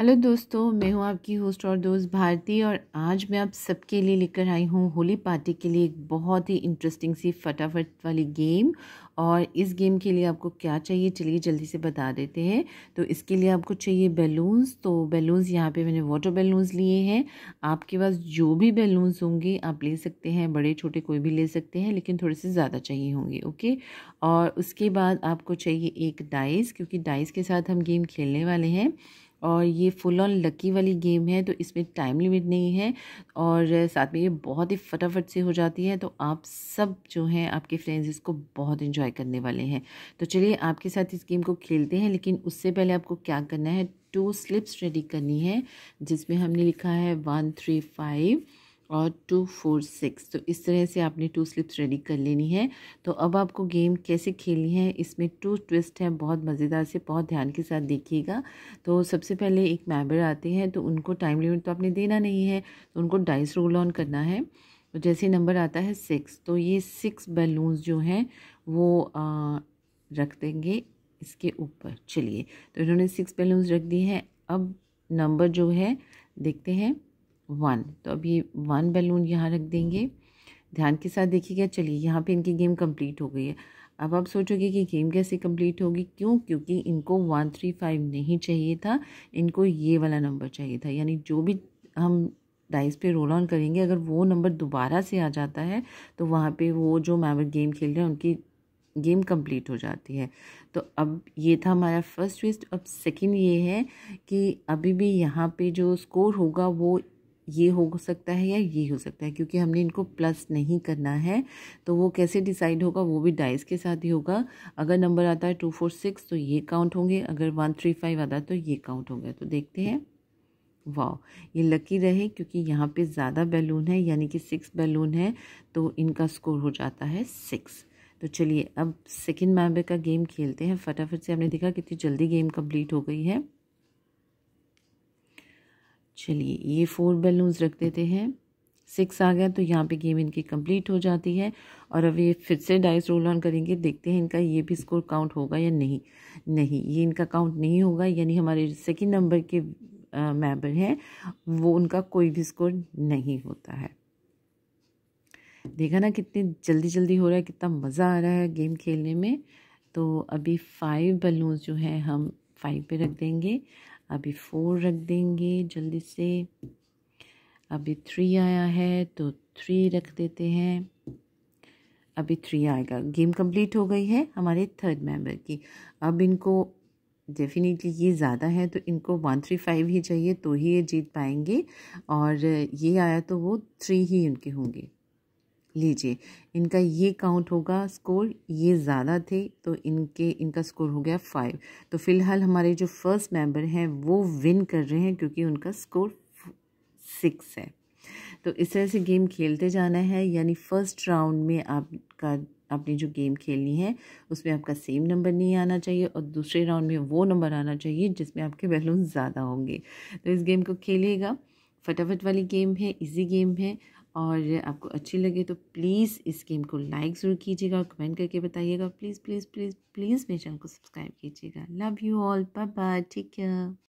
hello दोस्तों मैं हूं आपकी होस्ट और दोस्त भारती और आज मैं आप सबके लिए लेकर आई हूं होली पार्टी के लिए एक बहुत ही इंटरेस्टिंग सी फटाफट वाली गेम और इस गेम के लिए आपको क्या चाहिए चलिए जल्दी से बता देते हैं तो इसके लिए आपको चाहिए बैलून्स तो बैलून्स यहाँ पे मैंने वाटर बैलून्स लिए हैं आपके पास जो भी बैलून्स होंगे आप ले सकते हैं बड़े छोटे कोई भी ले सकते हैं लेकिन थोड़े से ज़्यादा चाहिए होंगे ओके और उसके बाद आपको चाहिए एक डाइस क्योंकि डाइस के साथ हम गेम खेलने वाले हैं और ये फुल ऑन लकी वाली गेम है तो इसमें टाइम लिमिट नहीं है और साथ में ये बहुत ही फटाफट से हो जाती है तो आप सब जो हैं आपके फ्रेंड्स इसको बहुत इन्जॉय करने वाले हैं तो चलिए आपके साथ इस गेम को खेलते हैं लेकिन उससे पहले आपको क्या करना है टू स्लिप्स रेडी करनी है जिसमें हमने लिखा है वन थ्री फाइव और टू फोर सिक्स तो इस तरह से आपने टू स्लिप्स रेडी कर लेनी है तो अब आपको गेम कैसे खेलनी है इसमें टू ट्विस्ट है बहुत मज़ेदार से बहुत ध्यान के साथ देखिएगा तो सबसे पहले एक मैबर आते हैं तो उनको टाइम लिमिट तो आपने देना नहीं है तो उनको डाइस रोल ऑन करना है तो जैसे नंबर आता है सिक्स तो ये सिक्स बैलून्स जो हैं वो आ, रख देंगे इसके ऊपर चलिए तो इन्होंने सिक्स बैलून्स रख दिए हैं अब नंबर जो है देखते हैं वन तो अब ये वन बैलून यहाँ रख देंगे ध्यान के साथ देखिएगा चलिए यहाँ पे इनकी गेम कंप्लीट हो गई है अब आप सोचोगे कि गेम कैसे कंप्लीट होगी क्यों क्योंकि इनको वन थ्री फाइव नहीं चाहिए था इनको ये वाला नंबर चाहिए था यानी जो भी हम डाइस पे रोल ऑन करेंगे अगर वो नंबर दोबारा से आ जाता है तो वहाँ पे वो जो मैम गेम खेल रहे हैं उनकी गेम कंप्लीट हो जाती है तो अब ये था हमारा फर्स्ट ट्विस्ट अब सेकंड ये है कि अभी भी यहाँ पे जो स्कोर होगा वो ये हो सकता है या ये हो सकता है क्योंकि हमने इनको प्लस नहीं करना है तो वो कैसे डिसाइड होगा वो भी डाइस के साथ ही होगा अगर नंबर आता है टू फोर सिक्स तो ये काउंट होंगे अगर वन थ्री फाइव आता है तो ये काउंट होंगे तो देखते हैं वाह ये लकी रहे क्योंकि यहाँ पे ज़्यादा बैलून है यानी कि सिक्स बैलून है तो इनका स्कोर हो जाता है सिक्स तो चलिए अब सेकेंड मैम्बे का गेम खेलते हैं फटाफट से हमने देखा कितनी जल्दी गेम कम्प्लीट हो गई है चलिए ये फोर बैलून्स रख देते हैं सिक्स आ गया तो यहाँ पे गेम इनकी कंप्लीट हो जाती है और अब ये फिर से डाइस रोल ऑन करेंगे देखते हैं इनका ये भी स्कोर काउंट होगा या नहीं नहीं ये इनका काउंट नहीं होगा यानी हमारे सेकेंड नंबर के मेंबर हैं वो उनका कोई भी स्कोर नहीं होता है देखा ना कितनी जल्दी जल्दी हो रहा है कितना मज़ा आ रहा है गेम खेलने में तो अभी फाइव बलून्स जो हैं हम फाइव पर रख देंगे अभी फोर रख देंगे जल्दी से अभी थ्री आया है तो थ्री रख देते हैं अभी थ्री आएगा गेम कंप्लीट हो गई है हमारे थर्ड मेंबर की अब इनको डेफिनेटली ये ज़्यादा है तो इनको वन थ्री फाइव ही चाहिए तो ही ये जीत पाएंगे और ये आया तो वो थ्री ही उनके होंगे लीजिए इनका ये काउंट होगा स्कोर ये ज़्यादा थे तो इनके इनका स्कोर हो गया फाइव तो फ़िलहाल हमारे जो फर्स्ट मेंबर हैं वो विन कर रहे हैं क्योंकि उनका स्कोर सिक्स है तो इस तरह से गेम खेलते जाना है यानी फर्स्ट राउंड में आपका आपने जो गेम खेलनी है उसमें आपका सेम नंबर नहीं आना चाहिए और दूसरे राउंड में वो नंबर आना चाहिए जिसमें आपके बैलून ज़्यादा होंगे तो इस गेम को खेलिएगा फटाफट वाली गेम है इजी गेम है और आपको अच्छी लगे तो प्लीज़ इस गेम को लाइक ज़रूर कीजिएगा और कमेंट करके बताइएगा प्लीज़ प्लीज़ प्लीज़ प्लीज़ मेरे चैनल को सब्सक्राइब कीजिएगा love you all bye bye take care